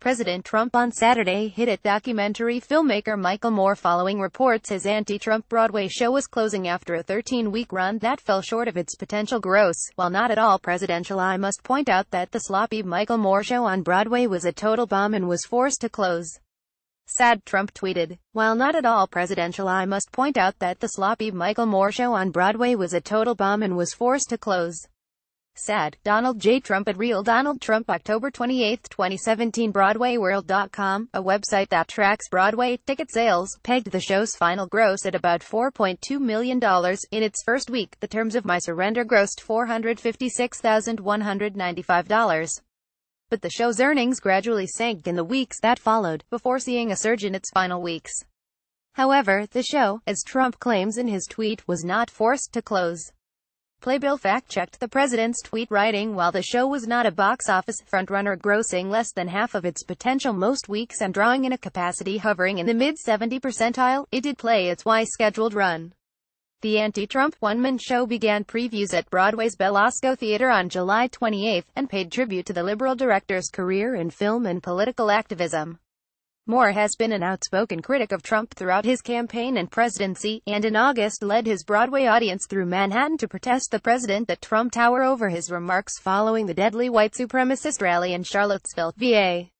President Trump on Saturday hit at documentary filmmaker Michael Moore following reports his anti-Trump Broadway show was closing after a 13-week run that fell short of its potential gross. While not at all presidential I must point out that the sloppy Michael Moore show on Broadway was a total bomb and was forced to close. Sad Trump tweeted. While not at all presidential I must point out that the sloppy Michael Moore show on Broadway was a total bomb and was forced to close. Said Donald J. Trump at Real Donald Trump October 28, 2017 BroadwayWorld.com, a website that tracks Broadway ticket sales, pegged the show's final gross at about $4.2 million. In its first week, The Terms of My Surrender grossed $456,195. But the show's earnings gradually sank in the weeks that followed, before seeing a surge in its final weeks. However, the show, as Trump claims in his tweet, was not forced to close. Playbill fact-checked the president's tweet writing while the show was not a box office frontrunner grossing less than half of its potential most weeks and drawing in a capacity hovering in the mid-70 percentile, it did play its Y-scheduled run. The anti-Trump one-man show began previews at Broadway's Belasco Theater on July 28 and paid tribute to the liberal director's career in film and political activism. Moore has been an outspoken critic of Trump throughout his campaign and presidency, and in August led his Broadway audience through Manhattan to protest the president at Trump Tower over his remarks following the deadly white supremacist rally in Charlottesville, VA.